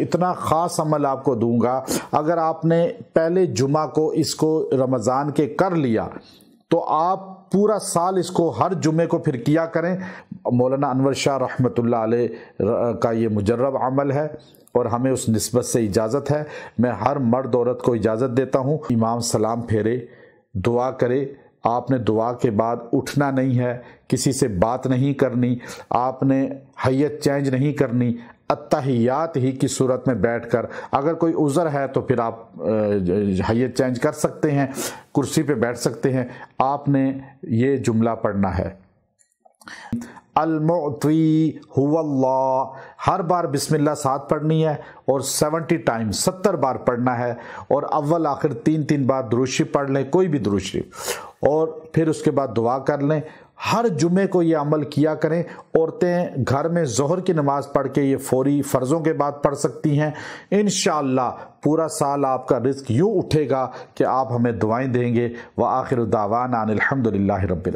इतना ख़ास अमल आपको दूंगा अगर आपने पहले जुमा को इसको रमज़ान के कर लिया तो आप पूरा साल इसको हर जुमे को फिर किया करें मौलाना अनवर शाह रहमत अलैह का ये मुजरब अमल है और हमें उस नस्बत से इजाज़त है मैं हर मर्द औरत को इजाज़त देता हूँ इमाम सलाम फेरे दुआ करे आपने दुआ के बाद उठना नहीं है किसी से बात नहीं करनी आपने हैयत चेंज नहीं करनी अतहियात ही की सूरत में बैठकर अगर कोई उज़र है तो फिर आप हैयत चेंज कर सकते हैं कुर्सी पे बैठ सकते हैं आपने ये जुमला पढ़ना है अलमोती हुवल्ला हर बार बिस्मिल्लाह साथ पढ़नी है और सेवेंटी टाइम सत्तर बार पढ़ना है और अव्वल आखिर तीन तीन बार दुरुशी पढ़ लें कोई भी दुरुशी और फिर उसके बाद दुआ कर लें हर जुमे को ये अमल किया करें औरतें घर में जहर की नमाज़ पढ़ के ये फौरी फ़र्ज़ों के बाद पढ़ सकती हैं इन पूरा साल आपका रिस्क यूँ उठेगा कि आप हमें दुआएँ देंगे व आखिर दावान अनिलहमदिल्ला रबिल